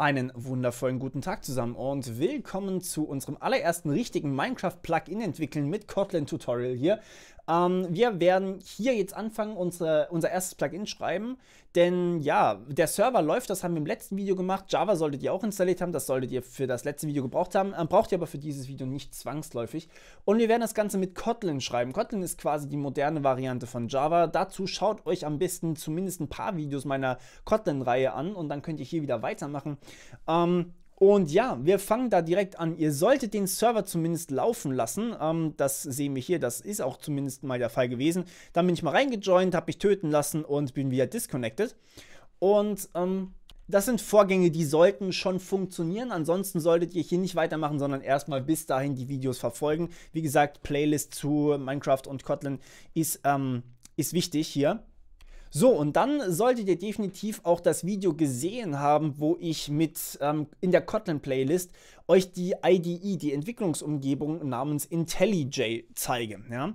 Einen wundervollen guten Tag zusammen und willkommen zu unserem allerersten richtigen Minecraft Plugin entwickeln mit Kotlin Tutorial hier. Ähm, wir werden hier jetzt anfangen, unsere, unser erstes Plugin schreiben, denn ja, der Server läuft, das haben wir im letzten Video gemacht. Java solltet ihr auch installiert haben, das solltet ihr für das letzte Video gebraucht haben, ähm, braucht ihr aber für dieses Video nicht zwangsläufig. Und wir werden das Ganze mit Kotlin schreiben. Kotlin ist quasi die moderne Variante von Java. Dazu schaut euch am besten zumindest ein paar Videos meiner Kotlin-Reihe an und dann könnt ihr hier wieder weitermachen. Ähm, und ja, wir fangen da direkt an. Ihr solltet den Server zumindest laufen lassen. Ähm, das sehen wir hier, das ist auch zumindest mal der Fall gewesen. Dann bin ich mal reingejoint, habe mich töten lassen und bin wieder disconnected. Und ähm, das sind Vorgänge, die sollten schon funktionieren. Ansonsten solltet ihr hier nicht weitermachen, sondern erstmal bis dahin die Videos verfolgen. Wie gesagt, Playlist zu Minecraft und Kotlin ist, ähm, ist wichtig hier. So, und dann solltet ihr definitiv auch das Video gesehen haben, wo ich mit ähm, in der Kotlin-Playlist euch die IDE, die Entwicklungsumgebung namens IntelliJ zeige. Ja?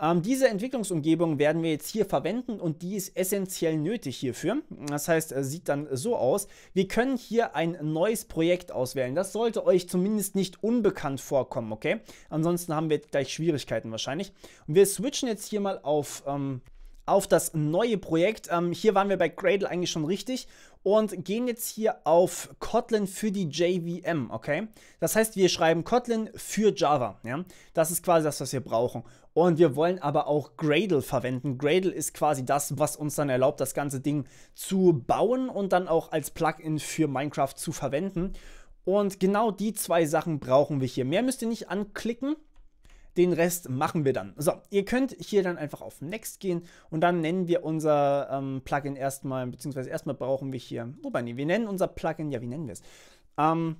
Ähm, diese Entwicklungsumgebung werden wir jetzt hier verwenden und die ist essentiell nötig hierfür. Das heißt, äh, sieht dann so aus. Wir können hier ein neues Projekt auswählen. Das sollte euch zumindest nicht unbekannt vorkommen, okay? Ansonsten haben wir gleich Schwierigkeiten wahrscheinlich. Und wir switchen jetzt hier mal auf... Ähm, auf das neue Projekt. Ähm, hier waren wir bei Gradle eigentlich schon richtig und gehen jetzt hier auf Kotlin für die JVM, okay? Das heißt, wir schreiben Kotlin für Java, ja? Das ist quasi das, was wir brauchen. Und wir wollen aber auch Gradle verwenden. Gradle ist quasi das, was uns dann erlaubt, das ganze Ding zu bauen und dann auch als Plugin für Minecraft zu verwenden. Und genau die zwei Sachen brauchen wir hier. Mehr müsst ihr nicht anklicken. Den Rest machen wir dann. So, ihr könnt hier dann einfach auf Next gehen und dann nennen wir unser ähm, Plugin erstmal, beziehungsweise erstmal brauchen wir hier, wobei, nee, wir nennen unser Plugin, ja, wie nennen wir es? Ähm,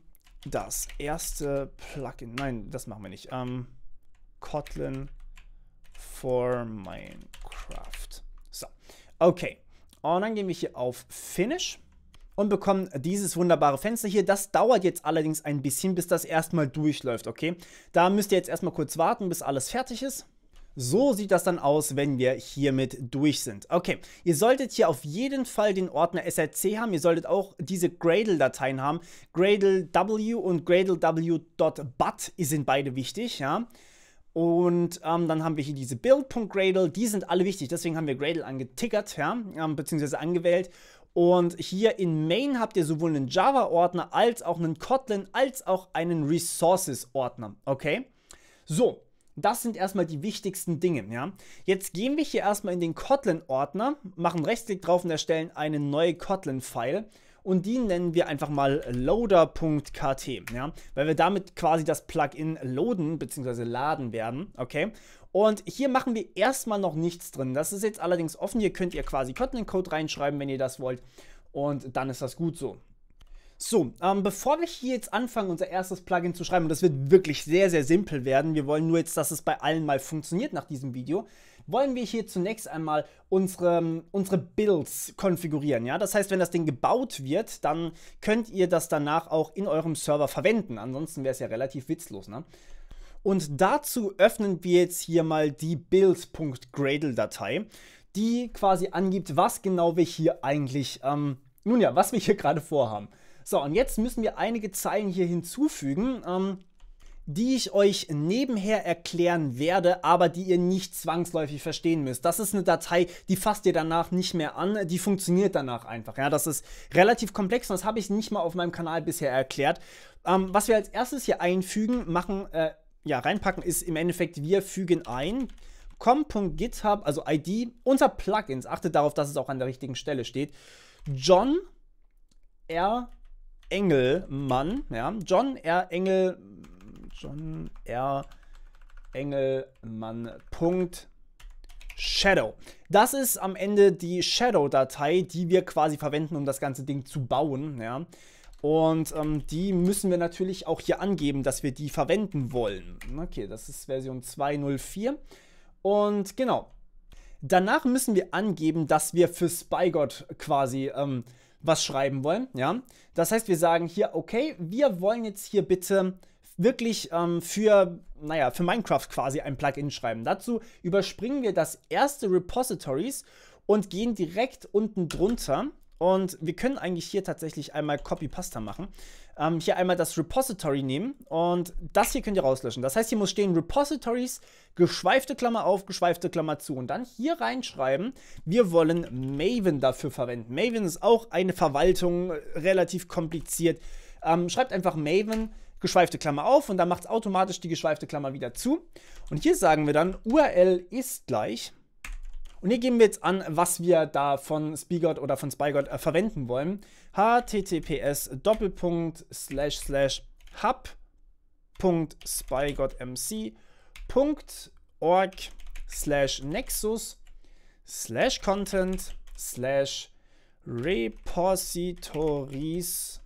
das erste Plugin, nein, das machen wir nicht. Ähm, Kotlin for Minecraft. So, okay. Und dann gehen wir hier auf Finish und bekommen dieses wunderbare Fenster hier. Das dauert jetzt allerdings ein bisschen, bis das erstmal durchläuft, okay? Da müsst ihr jetzt erstmal kurz warten, bis alles fertig ist. So sieht das dann aus, wenn wir hiermit durch sind. Okay, ihr solltet hier auf jeden Fall den Ordner SRC haben. Ihr solltet auch diese Gradle-Dateien haben. Gradle W und Gradle W.but sind beide wichtig, ja. Und ähm, dann haben wir hier diese Build.Gradle, die sind alle wichtig, deswegen haben wir Gradle angetickert, ja, ähm, beziehungsweise angewählt. Und hier in Main habt ihr sowohl einen Java-Ordner als auch einen Kotlin als auch einen Resources-Ordner. Okay? So, das sind erstmal die wichtigsten Dinge. Ja? Jetzt gehen wir hier erstmal in den Kotlin-Ordner, machen Rechtsklick drauf und erstellen eine neue Kotlin-File. Und die nennen wir einfach mal loader.kt, ja? weil wir damit quasi das Plugin loaden bzw. laden werden. Okay? Und hier machen wir erstmal noch nichts drin. Das ist jetzt allerdings offen. Hier könnt ihr quasi Kotlin-Code reinschreiben, wenn ihr das wollt. Und dann ist das gut so. So, ähm, bevor wir hier jetzt anfangen, unser erstes Plugin zu schreiben, und das wird wirklich sehr, sehr simpel werden, wir wollen nur jetzt, dass es bei allen mal funktioniert nach diesem Video, wollen wir hier zunächst einmal unsere, ähm, unsere Builds konfigurieren. Ja? Das heißt, wenn das Ding gebaut wird, dann könnt ihr das danach auch in eurem Server verwenden. Ansonsten wäre es ja relativ witzlos. Ne? Und dazu öffnen wir jetzt hier mal die build.gradle-Datei, die quasi angibt, was genau wir hier eigentlich, ähm, nun ja, was wir hier gerade vorhaben. So, und jetzt müssen wir einige Zeilen hier hinzufügen. Ähm, die ich euch nebenher erklären werde, aber die ihr nicht zwangsläufig verstehen müsst. Das ist eine Datei, die fasst ihr danach nicht mehr an, die funktioniert danach einfach. Ja, das ist relativ komplex und das habe ich nicht mal auf meinem Kanal bisher erklärt. Ähm, was wir als erstes hier einfügen, machen, äh, ja, reinpacken, ist im Endeffekt, wir fügen ein com.github, also ID, unter Plugins, achtet darauf, dass es auch an der richtigen Stelle steht, John R. Engelmann, ja, John R. Engel, John R. Engelmann. Punkt Shadow. Das ist am Ende die Shadow-Datei, die wir quasi verwenden, um das ganze Ding zu bauen. Ja. Und ähm, die müssen wir natürlich auch hier angeben, dass wir die verwenden wollen. Okay, das ist Version 2.04. Und genau. Danach müssen wir angeben, dass wir für Spygot quasi ähm, was schreiben wollen. Ja? Das heißt, wir sagen hier, okay, wir wollen jetzt hier bitte wirklich ähm, für, naja, für Minecraft quasi ein Plugin schreiben. Dazu überspringen wir das erste Repositories und gehen direkt unten drunter und wir können eigentlich hier tatsächlich einmal Copy-Pasta machen. Ähm, hier einmal das Repository nehmen und das hier könnt ihr rauslöschen. Das heißt, hier muss stehen Repositories, geschweifte Klammer auf, geschweifte Klammer zu. Und dann hier reinschreiben, wir wollen Maven dafür verwenden. Maven ist auch eine Verwaltung, äh, relativ kompliziert. Ähm, schreibt einfach Maven, geschweifte Klammer auf und dann macht es automatisch die geschweifte Klammer wieder zu. Und hier sagen wir dann, URL ist gleich und hier geben wir jetzt an, was wir da von Spigot oder von SpyGod äh, verwenden wollen. https doppelpunkt slash slash hub.spygodmc.org slash nexus slash content slash repositories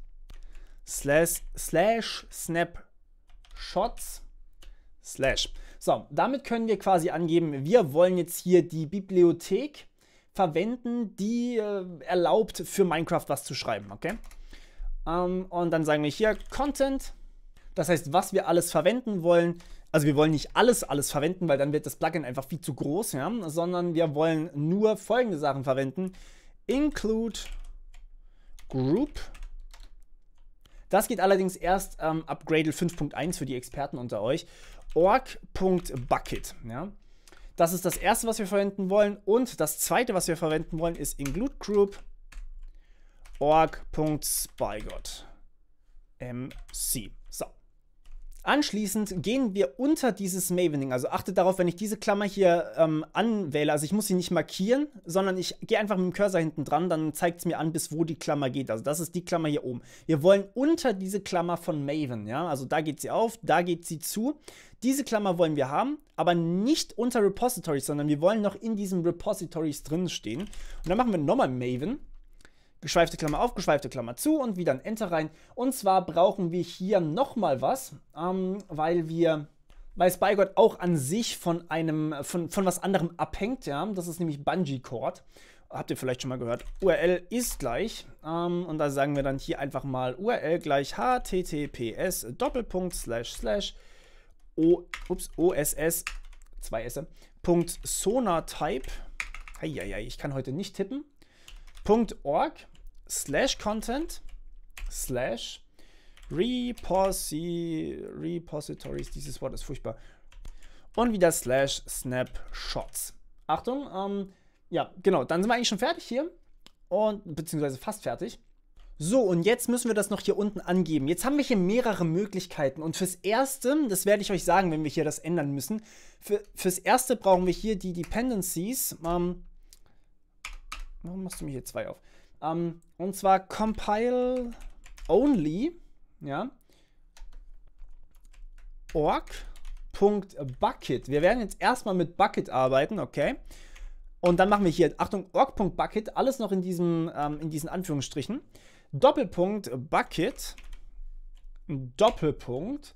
slash slash snapshots slash so, damit können wir quasi angeben, wir wollen jetzt hier die Bibliothek verwenden, die äh, erlaubt, für Minecraft was zu schreiben, okay? Ähm, und dann sagen wir hier Content, das heißt, was wir alles verwenden wollen. Also wir wollen nicht alles, alles verwenden, weil dann wird das Plugin einfach viel zu groß, ja? Sondern wir wollen nur folgende Sachen verwenden. Include Group. Das geht allerdings erst ähm, ab Gradle 5.1 für die Experten unter euch org.bucket. Ja? Das ist das erste, was wir verwenden wollen. Und das zweite, was wir verwenden wollen, ist include group org.spygod mc. So. Anschließend gehen wir unter dieses Mavening. Also achtet darauf, wenn ich diese Klammer hier ähm, anwähle, also ich muss sie nicht markieren, sondern ich gehe einfach mit dem Cursor hinten dran, dann zeigt es mir an, bis wo die Klammer geht. Also das ist die Klammer hier oben. Wir wollen unter diese Klammer von Maven, ja. Also da geht sie auf, da geht sie zu. Diese Klammer wollen wir haben, aber nicht unter Repositories, sondern wir wollen noch in diesen Repositories drin stehen. Und dann machen wir nochmal Maven. Geschweifte Klammer auf, geschweifte Klammer zu und wieder ein Enter rein. Und zwar brauchen wir hier nochmal was, ähm, weil wir weil Spygod auch an sich von einem, von, von was anderem abhängt, ja. Das ist nämlich Bungee Cord. Habt ihr vielleicht schon mal gehört. URL ist gleich. Ähm, und da sagen wir dann hier einfach mal URL gleich https doppelpunkt slash slash o, ups, OSS zwei s Punkt Sonatype. Eieiei, ich kann heute nicht tippen. Punkt org slash content slash reposi, repositories. Dieses Wort ist furchtbar. Und wieder slash snapshots. Achtung, ähm, ja, genau, dann sind wir eigentlich schon fertig hier. Und beziehungsweise fast fertig. So, und jetzt müssen wir das noch hier unten angeben. Jetzt haben wir hier mehrere Möglichkeiten. Und fürs Erste, das werde ich euch sagen, wenn wir hier das ändern müssen, für, fürs Erste brauchen wir hier die Dependencies. Ähm, warum machst du mir hier zwei auf? Ähm, und zwar compile only, ja, org.bucket. Wir werden jetzt erstmal mit Bucket arbeiten, okay? Und dann machen wir hier, Achtung, org.bucket, alles noch in, diesem, ähm, in diesen Anführungsstrichen. Doppelpunkt Bucket, Doppelpunkt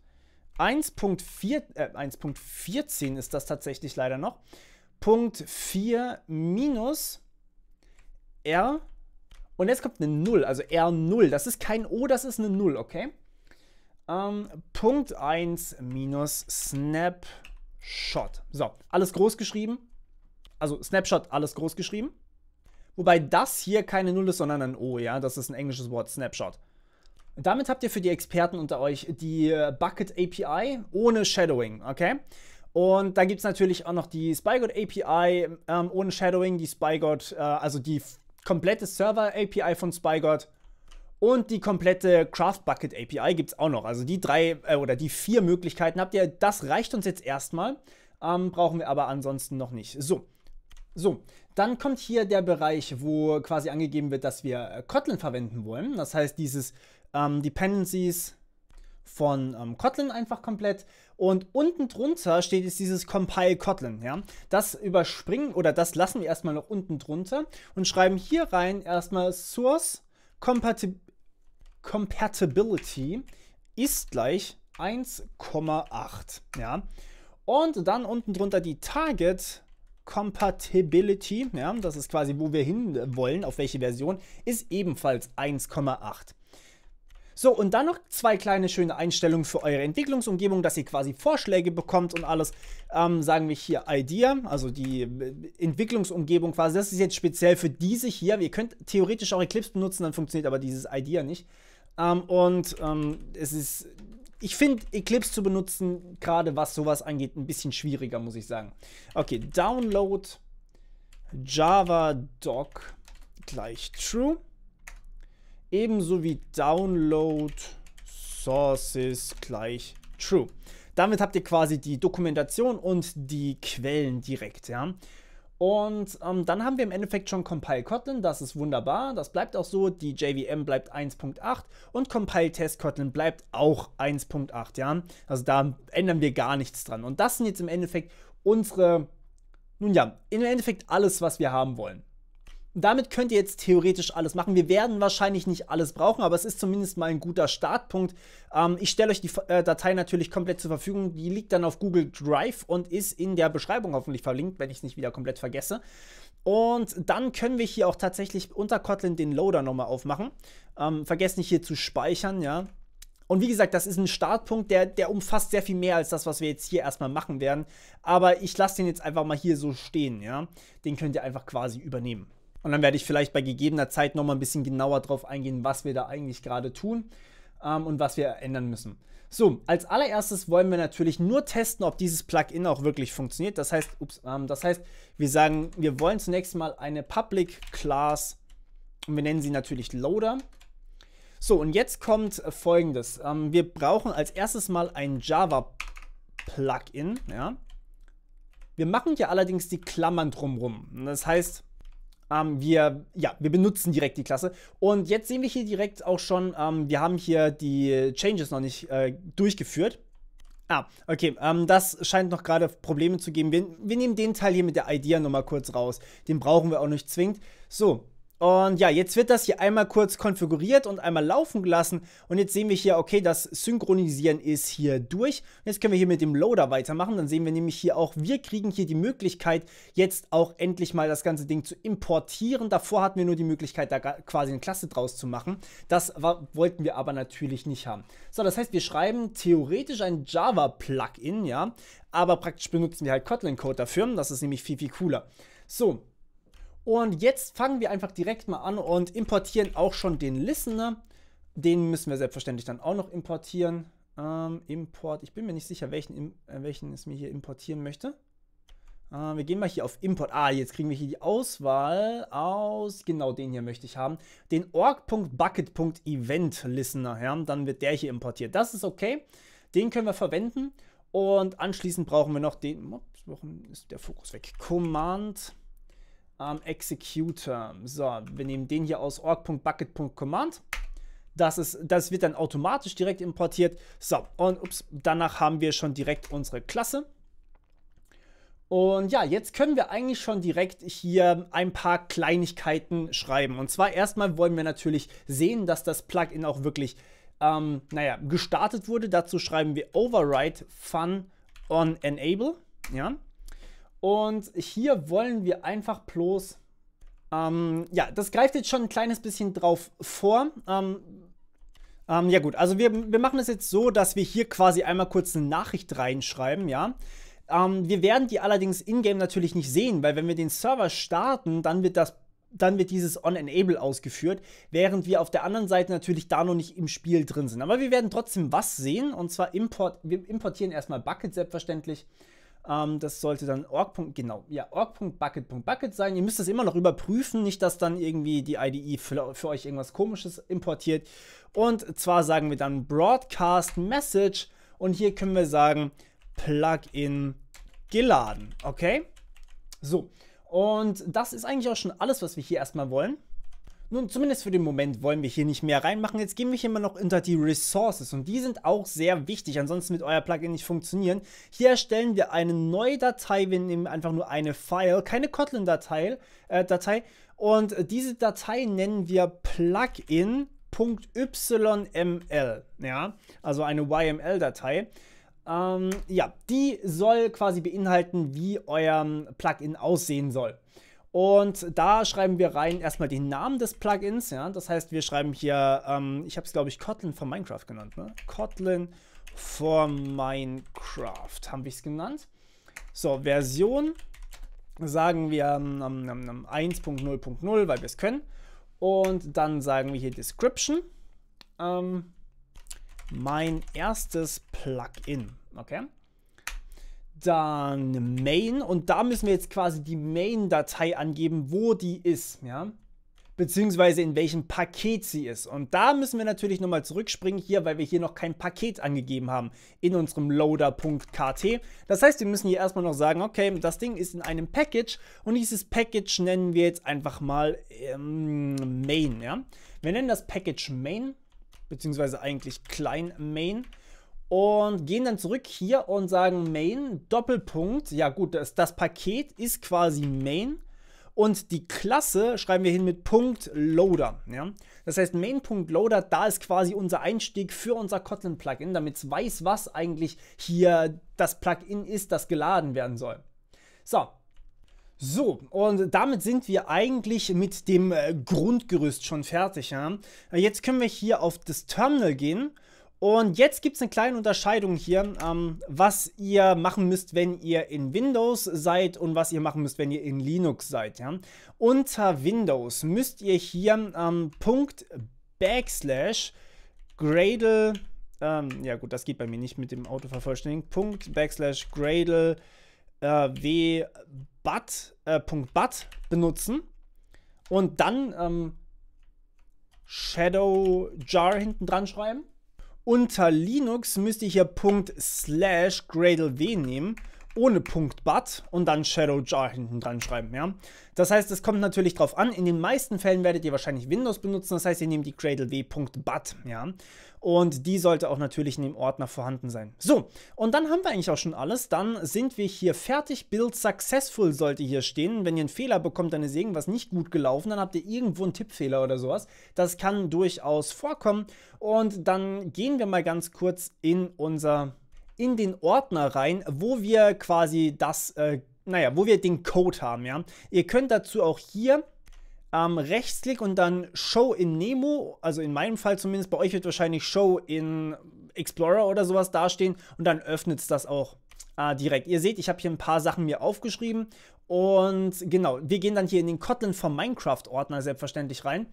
1.4, äh, 1.14 ist das tatsächlich leider noch, Punkt 4 minus R und jetzt kommt eine 0, also R0. Das ist kein O, das ist eine 0, okay? Ähm, Punkt 1 minus Snapshot. So, alles groß geschrieben. Also Snapshot, alles groß geschrieben. Wobei das hier keine Null ist, sondern ein O, ja. Das ist ein englisches Wort, Snapshot. Damit habt ihr für die Experten unter euch die äh, Bucket API ohne Shadowing, okay? Und dann gibt es natürlich auch noch die SpyGod API ähm, ohne Shadowing, die SpyGod, äh, also die komplette Server API von SpyGod und die komplette Craft Bucket API gibt es auch noch. Also die drei äh, oder die vier Möglichkeiten habt ihr. Das reicht uns jetzt erstmal. Ähm, brauchen wir aber ansonsten noch nicht. So, so, dann kommt hier der Bereich, wo quasi angegeben wird, dass wir äh, Kotlin verwenden wollen. Das heißt, dieses ähm, Dependencies von ähm, Kotlin einfach komplett. Und unten drunter steht jetzt dieses Compile Kotlin. Ja? Das überspringen oder das lassen wir erstmal noch unten drunter und schreiben hier rein erstmal Source Compatib Compatibility ist gleich 1,8. Ja? Und dann unten drunter die Target Compatibility, ja, das ist quasi, wo wir hin wollen, auf welche Version, ist ebenfalls 1,8. So, und dann noch zwei kleine schöne Einstellungen für eure Entwicklungsumgebung, dass ihr quasi Vorschläge bekommt und alles. Ähm, sagen wir hier Idea, also die äh, Entwicklungsumgebung quasi. Das ist jetzt speziell für diese hier. Ihr könnt theoretisch auch Eclipse benutzen, dann funktioniert aber dieses Idea nicht. Ähm, und ähm, es ist ich finde Eclipse zu benutzen, gerade was sowas angeht, ein bisschen schwieriger, muss ich sagen. Okay, Download Java Doc gleich True. Ebenso wie Download Sources gleich True. Damit habt ihr quasi die Dokumentation und die Quellen direkt, ja. Und ähm, dann haben wir im Endeffekt schon Compile Kotlin, das ist wunderbar, das bleibt auch so, die JVM bleibt 1.8 und Compile Test Kotlin bleibt auch 1.8, ja. Also da ändern wir gar nichts dran. Und das sind jetzt im Endeffekt unsere, nun ja, im Endeffekt alles, was wir haben wollen. Damit könnt ihr jetzt theoretisch alles machen. Wir werden wahrscheinlich nicht alles brauchen, aber es ist zumindest mal ein guter Startpunkt. Ähm, ich stelle euch die äh, Datei natürlich komplett zur Verfügung. Die liegt dann auf Google Drive und ist in der Beschreibung hoffentlich verlinkt, wenn ich es nicht wieder komplett vergesse. Und dann können wir hier auch tatsächlich unter Kotlin den Loader nochmal aufmachen. Ähm, vergesst nicht hier zu speichern, ja. Und wie gesagt, das ist ein Startpunkt, der, der umfasst sehr viel mehr als das, was wir jetzt hier erstmal machen werden. Aber ich lasse den jetzt einfach mal hier so stehen, ja. Den könnt ihr einfach quasi übernehmen. Und dann werde ich vielleicht bei gegebener Zeit nochmal ein bisschen genauer drauf eingehen, was wir da eigentlich gerade tun ähm, und was wir ändern müssen. So, als allererstes wollen wir natürlich nur testen, ob dieses Plugin auch wirklich funktioniert. Das heißt, ups, ähm, das heißt, wir sagen, wir wollen zunächst mal eine Public Class und wir nennen sie natürlich Loader. So, und jetzt kommt folgendes. Ähm, wir brauchen als erstes mal ein Java Plugin. Ja? Wir machen hier allerdings die Klammern drumrum. Das heißt, ähm, wir, ja, wir benutzen direkt die Klasse. Und jetzt sehen wir hier direkt auch schon, ähm, wir haben hier die Changes noch nicht äh, durchgeführt. Ah, okay, ähm, das scheint noch gerade Probleme zu geben. Wir, wir nehmen den Teil hier mit der Idea nochmal kurz raus. Den brauchen wir auch nicht zwingend. So, und ja, jetzt wird das hier einmal kurz konfiguriert und einmal laufen gelassen. Und jetzt sehen wir hier, okay, das Synchronisieren ist hier durch. jetzt können wir hier mit dem Loader weitermachen. Dann sehen wir nämlich hier auch, wir kriegen hier die Möglichkeit, jetzt auch endlich mal das ganze Ding zu importieren. Davor hatten wir nur die Möglichkeit, da quasi eine Klasse draus zu machen. Das wollten wir aber natürlich nicht haben. So, das heißt, wir schreiben theoretisch ein Java-Plugin, ja. Aber praktisch benutzen wir halt Kotlin-Code dafür. Das ist nämlich viel, viel cooler. So, und jetzt fangen wir einfach direkt mal an und importieren auch schon den Listener. Den müssen wir selbstverständlich dann auch noch importieren. Ähm, Import, ich bin mir nicht sicher, welchen, äh, welchen es mir hier importieren möchte. Äh, wir gehen mal hier auf Import. Ah, jetzt kriegen wir hier die Auswahl aus, genau den hier möchte ich haben. Den org.bucket.eventListener. ja, dann wird der hier importiert. Das ist okay, den können wir verwenden. Und anschließend brauchen wir noch den, ups, warum ist der Fokus weg? Command ähm, Executor. So, wir nehmen den hier aus org.bucket.command. Das, ist, das wird dann automatisch direkt importiert. So, und ups, danach haben wir schon direkt unsere Klasse. Und ja, jetzt können wir eigentlich schon direkt hier ein paar Kleinigkeiten schreiben. Und zwar erstmal wollen wir natürlich sehen, dass das Plugin auch wirklich, ähm, naja, gestartet wurde. Dazu schreiben wir Override Fun on Enable. Ja, und hier wollen wir einfach bloß, ähm, ja, das greift jetzt schon ein kleines bisschen drauf vor. Ähm, ähm, ja gut, also wir, wir machen es jetzt so, dass wir hier quasi einmal kurz eine Nachricht reinschreiben, ja. Ähm, wir werden die allerdings in-game natürlich nicht sehen, weil wenn wir den Server starten, dann wird das dann wird dieses On-Enable ausgeführt, während wir auf der anderen Seite natürlich da noch nicht im Spiel drin sind. Aber wir werden trotzdem was sehen, und zwar import, wir importieren erstmal Bucket selbstverständlich. Ähm, das sollte dann org. Genau, ja, org.bucket.bucket sein. Ihr müsst das immer noch überprüfen, nicht, dass dann irgendwie die IDE für, für euch irgendwas komisches importiert. Und zwar sagen wir dann Broadcast Message und hier können wir sagen Plugin geladen. Okay? So. Und das ist eigentlich auch schon alles, was wir hier erstmal wollen. Nun, zumindest für den Moment wollen wir hier nicht mehr reinmachen. Jetzt gehen wir hier immer noch unter die Resources und die sind auch sehr wichtig, ansonsten wird euer Plugin nicht funktionieren. Hier erstellen wir eine neue Datei, wir nehmen einfach nur eine File, keine Kotlin-Datei äh, Datei. und diese Datei nennen wir Plugin.yml, ja, also eine YML-Datei. Ähm, ja, die soll quasi beinhalten, wie euer Plugin aussehen soll. Und da schreiben wir rein erstmal den Namen des Plugins. Ja? Das heißt, wir schreiben hier, ähm, ich habe es glaube ich Kotlin von Minecraft genannt. Ne? Kotlin von Minecraft haben wir es genannt. So, Version sagen wir ähm, ähm, 1.0.0, ähm, ähm, weil wir es können. Und dann sagen wir hier Description. Ähm, mein erstes Plugin. Okay dann Main und da müssen wir jetzt quasi die Main-Datei angeben, wo die ist, ja beziehungsweise in welchem Paket sie ist. Und da müssen wir natürlich nochmal zurückspringen hier, weil wir hier noch kein Paket angegeben haben in unserem Loader.kt. Das heißt, wir müssen hier erstmal noch sagen, okay, das Ding ist in einem Package und dieses Package nennen wir jetzt einfach mal ähm, Main. Ja? Wir nennen das Package Main, beziehungsweise eigentlich klein Main und gehen dann zurück hier und sagen main Doppelpunkt. Ja gut, das, das Paket ist quasi main und die Klasse schreiben wir hin mit Punkt Loader. Ja? Das heißt main.loader, da ist quasi unser Einstieg für unser Kotlin Plugin, damit es weiß, was eigentlich hier das Plugin ist, das geladen werden soll. So, so, und damit sind wir eigentlich mit dem äh, Grundgerüst schon fertig. Ja? Äh, jetzt können wir hier auf das Terminal gehen und jetzt gibt es eine kleine Unterscheidung hier, ähm, was ihr machen müsst, wenn ihr in Windows seid und was ihr machen müsst, wenn ihr in Linux seid. Ja? Unter Windows müsst ihr hier ähm, Punkt Backslash Gradle, ähm, ja gut, das geht bei mir nicht mit dem Auto vervollständigen, Punkt Backslash Gradle äh, W but, äh, Punkt but benutzen und dann ähm, Shadow Jar hinten dran schreiben unter Linux müsste ich hier Punkt slash Gradle W nehmen ohne Punkt But und dann Shadow Jar hinten dran schreiben. Ja? Das heißt, es kommt natürlich drauf an. In den meisten Fällen werdet ihr wahrscheinlich Windows benutzen. Das heißt, ihr nehmt die Cradle W.bat. Ja? Und die sollte auch natürlich in dem Ordner vorhanden sein. So, und dann haben wir eigentlich auch schon alles. Dann sind wir hier fertig. Build successful sollte hier stehen. Wenn ihr einen Fehler bekommt, dann ist irgendwas nicht gut gelaufen. Dann habt ihr irgendwo einen Tippfehler oder sowas. Das kann durchaus vorkommen. Und dann gehen wir mal ganz kurz in unser in den Ordner rein, wo wir quasi das, äh, naja, wo wir den Code haben, ja. Ihr könnt dazu auch hier ähm, Rechtsklick und dann Show in Nemo, also in meinem Fall zumindest, bei euch wird wahrscheinlich Show in Explorer oder sowas dastehen und dann öffnet es das auch äh, direkt. Ihr seht, ich habe hier ein paar Sachen mir aufgeschrieben und genau, wir gehen dann hier in den Kotlin von Minecraft Ordner selbstverständlich rein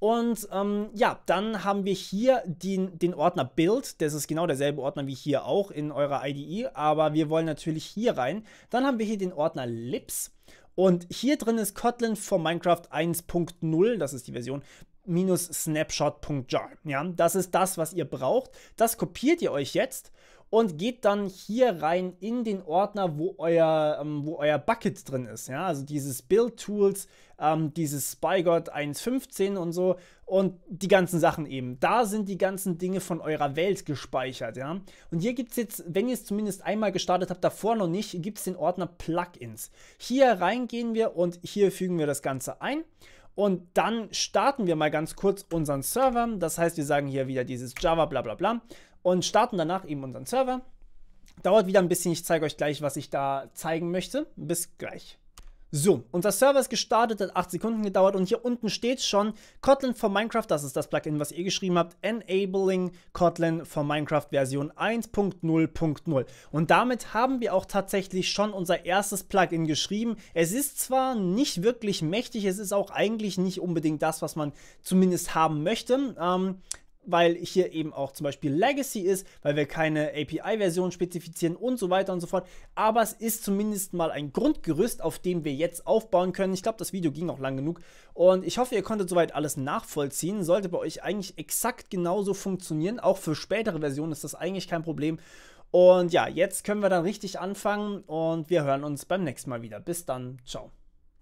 und ähm, ja, dann haben wir hier den, den Ordner Build. Das ist genau derselbe Ordner wie hier auch in eurer IDE, aber wir wollen natürlich hier rein. Dann haben wir hier den Ordner Lips. Und hier drin ist Kotlin for Minecraft 1.0, das ist die Version, minus snapshot.jar. Ja, das ist das, was ihr braucht. Das kopiert ihr euch jetzt und geht dann hier rein in den Ordner, wo euer, ähm, wo euer Bucket drin ist. Ja? Also dieses Build Tools, ähm, dieses SpyGod 1.15 und so und die ganzen Sachen eben. Da sind die ganzen Dinge von eurer Welt gespeichert. Ja? Und hier gibt es jetzt, wenn ihr es zumindest einmal gestartet habt, davor noch nicht, gibt es den Ordner Plugins. Hier reingehen wir und hier fügen wir das Ganze ein. Und dann starten wir mal ganz kurz unseren Server. Das heißt, wir sagen hier wieder dieses Java, bla bla bla und starten danach eben unseren Server. Dauert wieder ein bisschen, ich zeige euch gleich, was ich da zeigen möchte. Bis gleich. So, unser Server ist gestartet, hat 8 Sekunden gedauert und hier unten steht schon Kotlin for Minecraft, das ist das Plugin, was ihr geschrieben habt, Enabling Kotlin for Minecraft Version 1.0.0. Und damit haben wir auch tatsächlich schon unser erstes Plugin geschrieben. Es ist zwar nicht wirklich mächtig, es ist auch eigentlich nicht unbedingt das, was man zumindest haben möchte. Ähm, weil hier eben auch zum Beispiel Legacy ist, weil wir keine API-Version spezifizieren und so weiter und so fort. Aber es ist zumindest mal ein Grundgerüst, auf dem wir jetzt aufbauen können. Ich glaube, das Video ging auch lang genug und ich hoffe, ihr konntet soweit alles nachvollziehen. Sollte bei euch eigentlich exakt genauso funktionieren. Auch für spätere Versionen ist das eigentlich kein Problem. Und ja, jetzt können wir dann richtig anfangen und wir hören uns beim nächsten Mal wieder. Bis dann, ciao.